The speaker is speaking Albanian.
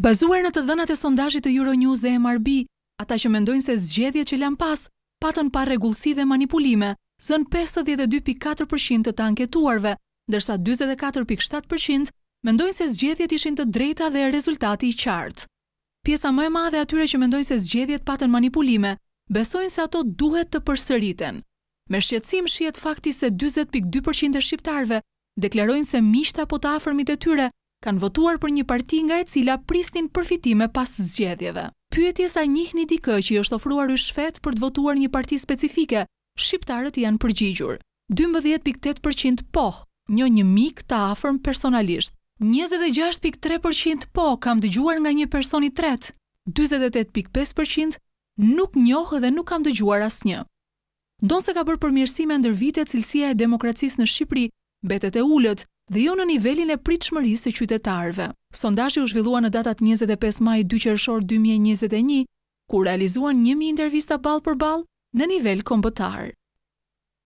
Bazuar në të dhënat e sondajit të Euronews dhe MRB, ata që mendojnë se zgjedhjet që lën pas, patën pa rregullsi dhe manipulime, zën 52.4% të anketuarve, ndërsa 24.7% mendojnë se zgjedhjet ishin të drejta dhe rezultati i qartë. Pjesa më e madhe atyre që mendojnë se zgjedhjet patën manipulime, besojnë se ato duhet të përsëriten. Me shqetësim shihet fakti se 40.2% e shqiptarve deklarojnë se miqtë apo të afërmit e tyre kanë votuar për një parti nga e cila pristin përfitime pas zgjedhjeve. Pyetjes a njih një dikë që i është ofruar u shfet për të votuar një parti specifike, shqiptarët janë përgjigjur. 12.8% po, një një mik të afërm personalisht. 26.3% po kam dëgjuar nga një personi tret, 28.5% nuk njohë dhe nuk kam dëgjuar as një. se ka bërë përmjërsime ndër vite cilësia e demokracisë në Shqipëri, betet e ullët dhe jo në nivelin e pritë shmërisë e qytetarve. Sondashe u shvillua në datat 25 maj 2 qërëshor 2021, ku realizuan njëmi intervista balë për balë në nivel kombëtarë.